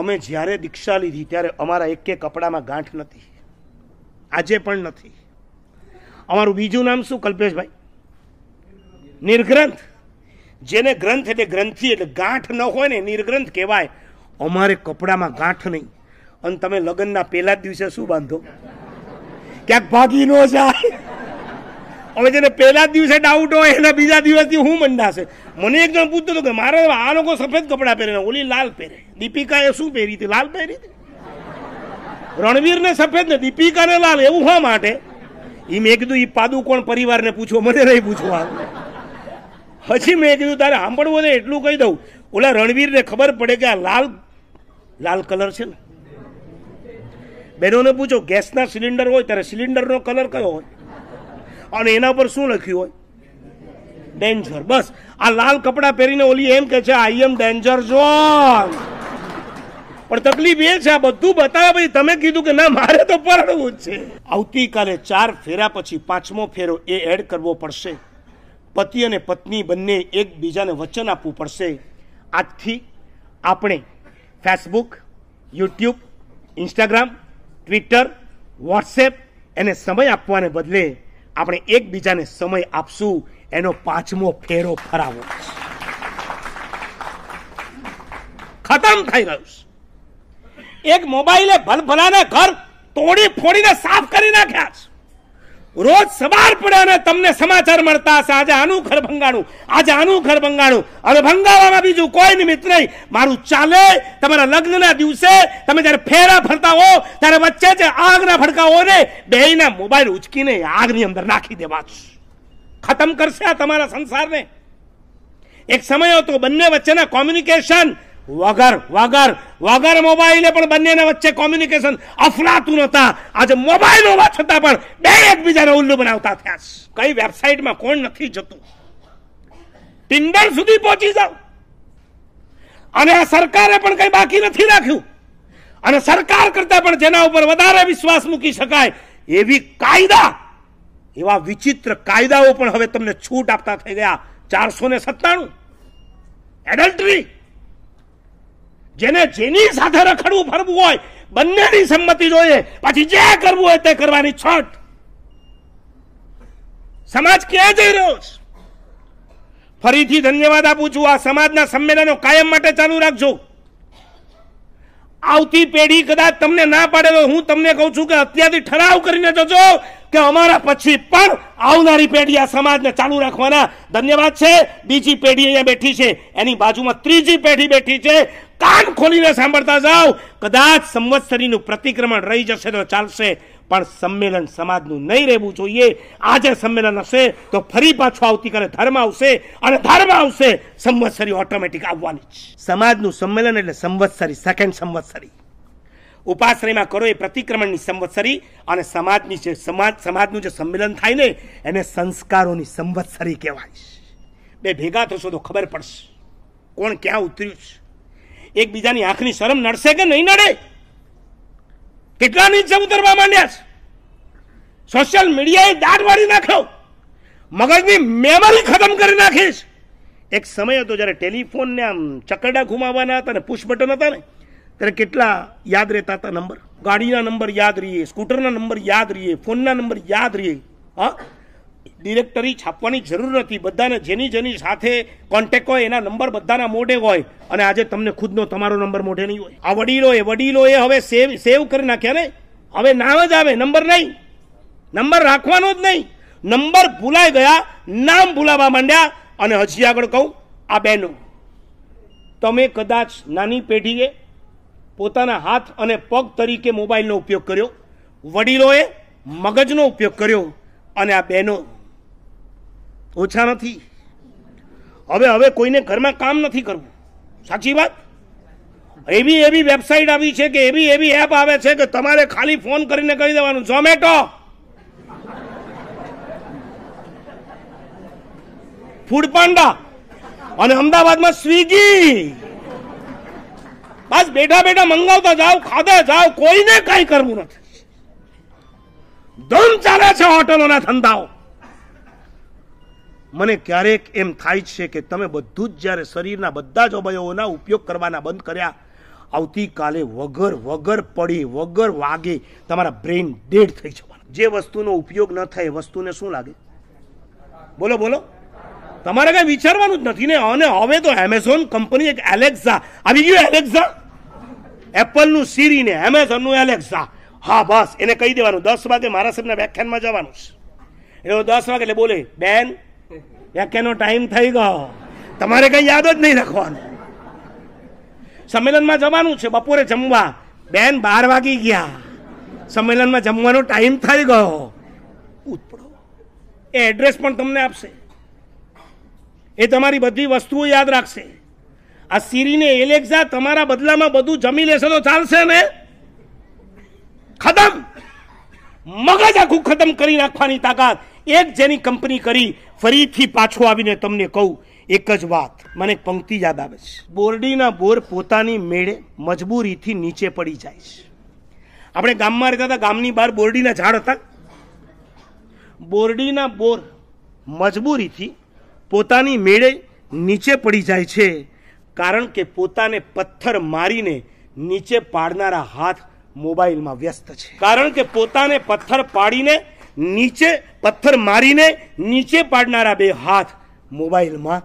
અમે જ્યારે દીક્ષા લીધી ત્યારે અમારા એકે કપડામાં ગાંઠ નથી આજે પણ નથી અમારું બીજું નામ શું કલ્પેશભાઈ નિર્ગ્રંથ જેને ગ્રંથ એટલે ગ્રંથિ એટલે ગાંઠ ન હોય ને નિર્ગ્રંથ કહેવાય અમારે કપડામાં ગાંઠ નહીં અને તમે લગ્નના પહેલા જ દિવસે શું બાંધો ક્યાંક ભાગી ન જાય હવે જેને પહેલા દિવસે ડાઉટ હોય એના બીજા દિવસથી હું મંડાશે મને એક જણ પૂછતો હતો કે મારે આ લોકો સફેદ કપડાં પહેરે ઓલી લાલ પહેરે દીપિકાએ શું પહેરી હતી લાલ પહેરી હતી રણવીરને સફેદ ને દીપિકાને લાલ એવું હા માટે એ મેં કીધું એ પાદુ કોણ પરિવારને પૂછો મને નહીં પૂછવા પછી મેં કીધું તારે સાંભળવું ને એટલું કહી દઉં ઓલા રણવીરને ખબર પડે કે આ લાલ લાલ કલર છે ને બહેનોને પૂછો ગેસના સિલિન્ડર હોય ત્યારે સિલિન્ડરનો કલર કયો હોય અને એના પર શું લખ્યું હોય ડેન્જર બસ આ લાલ કપડાં પહેરીને ઓલી એમ કે છે આઈ એમ ડેન્જર ઝોન પણ તકલીફ એ છે આ બધું બતાવે ભાઈ તમે કીધું કે ના મારે તો પરણવું જ છે આવતીકાલે ચાર ફેરા પછી પાંચમો ફેરો એ એડ કરવો પડશે પતિ અને પત્ની બંને એકબીજાને વચન આપવું પડશે આજથી આપણે Facebook YouTube Instagram Twitter WhatsApp એને સમય આપવાને બદલે આપણે એકબીજાને સમય આપશું એનો પાંચમો ફેરો ફરાવો ખતમ થઈ ગયું એક મોબાઈલે ભલભલાને ઘર તોડી ફોડીને સાફ કરી નાખ્યા છે રોજ સવાર પડે અને તમને સમાચાર મળતા હશે આજે આનું ઘર ભંગાણું આજે આનું ઘર ભંગાણું હવે ભંગાવામાં બીજું કોઈ નિમિત્ત નહીં મારું ચાલે તમારા લગ્નના દિવસે તમે જ્યારે ફેરા ફરતા હો ત્યારે વચ્ચે જે આગના ભડકાઓ ને બેયના મોબાઈલ ઉચકીને આગની અંદર નાખી દેવા ખતમ કરશે આ તમારા સંસારને એક સમય હતો બંને વચ્ચેના કોમ્યુનિકેશન વગર વગર વગર મોબાઈલે પણ બંનેના વચ્ચે કોમ્યુનિકેશન અફલાતું નતા આજે મોબાઈલ હોવા છતાં પણ બે એકબીજાને ઉલ્લુ બનાવતા થયા કઈ વેબસાઇટમાં કોણ નથી જતું ટિન્ડર સુધી પહોંચી જાવ અને આ સરકારે પણ કઈ બાકી નથી રાખ્યું અને સરકાર કરતા પણ જેના ઉપર વધારે વિશ્વાસ મૂકી શકાય એવી કાયદા એવા વિચિત્ર કાયદાઓ પણ હવે તમને છૂટ આપતા થઈ ગયા ચારસો ને સત્તાણું એડલ્ટરી જેને જેની સાથે રખડવું ફરવું હોય બંનેની સંમતિ જોઈએ પછી જે કરવું હોય તે કરવાની છટ સમાજ ક્યાં જઈ રહ્યો છે ફરીથી ધન્યવાદ આપું છું આ સમાજના સંમેલનો કાયમ માટે ચાલુ રાખજો આવતી પેઢી કદાચ તમને ના પાડે હું તમને કહું છું કે અત્યારથી ઠરાવ કરીને જજો કે અમારા પછી પણ આવનારી પેઢી આ સમાજને ચાલુ રાખવાના ધન્યવાદ છે બીજી પેઢી અહીંયા બેઠી છે એની બાજુમાં ત્રીજી પેઢી બેઠી છે કાન ખોલીને સાંભળતા જાઓ કદાચ સંવત્સરીનું પ્રતિક્રમણ રહી જશે તો ચાલશે પણ સંમેલન સમાજનું નહીં રહેવું જોઈએ આજે સંમેલન હશે તો ફરી પાછું આવતીકાલે ધર્મ આવશે અને ધર્મ આવશે સંવત્સરી ઓટોમેટિક આવવાની જ સમાજનું સંમેલન એટલે સંવત્સરી સેકન્ડ સંવત્સરી ઉપાશ્રયમાં કરો એ પ્રતિક્રમણની સંવત્સરી અને સમાજની જે સમાજ સમાજનું જે સંમેલન થાય ને એને સંસ્કારોની સંવત્સરી કહેવાય બે ભેગા થશો તો ખબર પડશે કોણ ક્યાં ઉતર્યું છે એકબીજાની આંખની શરમ નડશે કે નહીં નડે કેટલા નીચે ઉતરવા માંડ્યા છે સોશિયલ મીડિયાએ દાટ વાળી નાખ્યો મગજની મેમરી ખતમ કરી નાખીશ એક સમય હતો જ્યારે ટેલિફોન ને આમ ચકરડા ઘુમાવવાના હતા ને પુશ બટન હતા ને ત્યારે કેટલા યાદ રહેતા હતા નંબર ગાડીના નંબર યાદ રહીએ સ્કૂટરના નંબર યાદ રહીએ ફોનના નંબર યાદ રહીએ હા ડિરેક્ટરી છાપવાની જરૂર નથી બધાને જેની જેની સાથે કોન્ટેક્ટ હોય એના નંબર બધાના મોઢે હોય અને આજે તમને ખુદનો તમારો નંબર મોઢે નહીં હોય આ વડીલો એ વડીલો એ હવે સેવ સેવ કરી નાખ્યા ને હવે નામ જ આવે નંબર નહીં નંબર રાખવાનો જ નહીં નંબર ભૂલાઈ ગયા નામ ભૂલાવા માંડ્યા અને હજી આગળ કહું આ બહેનો તમે કદાચ નાની પેઢીએ પોતાના હાથ અને પગ તરીકે મોબાઈલનો ઉપયોગ કર્યો વડીલોએ મગજનો ઉપયોગ કર્યો અને આ બહેનો ઓછા નથી હવે હવે કોઈને ઘરમાં કામ નથી કરવું સાચી વાત એવી એવી વેબસાઇટ આવી છે કે એવી એવી એપ આવે છે કે તમારે ખાલી ફોન કરીને કહી દેવાનું ઝોમેટો ફૂડપાંડા અને અમદાવાદમાં સ્વિગી બસ બેઠા બેઠા મંગાવતા જાઓ ખાધા જાઓ કોઈને કઈ કરવું નથી ધમ ચાલે છે હોટલોના ધંધાઓ મને ક્યારેક એમ થાય છે કે તમે બધું જ જ્યારે શરીરના બધા જ અવયવોના ઉપયોગ કરવાના બંધ કર્યા આવતીકાલે વગર વગર પડી વગર વાગે તમારા બ્રેઇન ડેડ થઈ જવાના જે વસ્તુનો ઉપયોગ ન થાય વસ્તુને શું લાગે બોલો બોલો તમારે કાંઈ વિચારવાનું જ નથી ને અને હવે તો એમેઝોન કંપની એક એલેક્ઝા આવી ગયું એલેક્ઝા એપલનું સીરી ને એમેઝોનનું એલેક્ઝા હા બસ એને કહી દેવાનું દસ વાગે મારા સાહેબના વ્યાખ્યાનમાં જવાનું છે એટલે દસ વાગે એટલે બોલે બેન વ્યાખ્યાનો ટાઈમ થઈ ગયો તમારે કંઈ યાદ જ નહીં રાખવાનું સંમેલનમાં જવાનું છે બપોરે જમવા બેન બાર વાગી ગયા સંમેલનમાં જમવાનો ટાઈમ થઈ ગયો ઉતપડો એ એડ્રેસ પણ તમને આપશે એ તમારી બધી વસ્તુઓ યાદ રાખશે આ સિરીને એલેક્ઝા તમારા બદલામાં બધું જમી લેશે તો ચાલશે ને ખતમ મગજ આખું ખતમ કરી નાખવાની તાકાત એક જેની કંપની કરી ફરીથી પાછો આવીને તમને કહું એક જ વાત મને પંક્તિ યાદ આવે છે બોરડીના બોર પોતાની મેળે મજબૂરીથી નીચે પડી જાય છે આપણે ગામમાં રહેતા હતા ગામની બહાર બોરડીના ઝાડ હતા બોરડીના બોર મજબૂરીથી પોતાની મેળે નીચે પડી જાય છે કારણ કે પોતાને પથ્થર મારીને નીચે પાડનારા હાથ મોબાઈલમાં વ્યસ્ત છે કારણ કે પોતાને પથ્થર પાડીને નીચે પથ્થર મારીને નીચે પાડનારા બે હાથ મોબાઈલમાં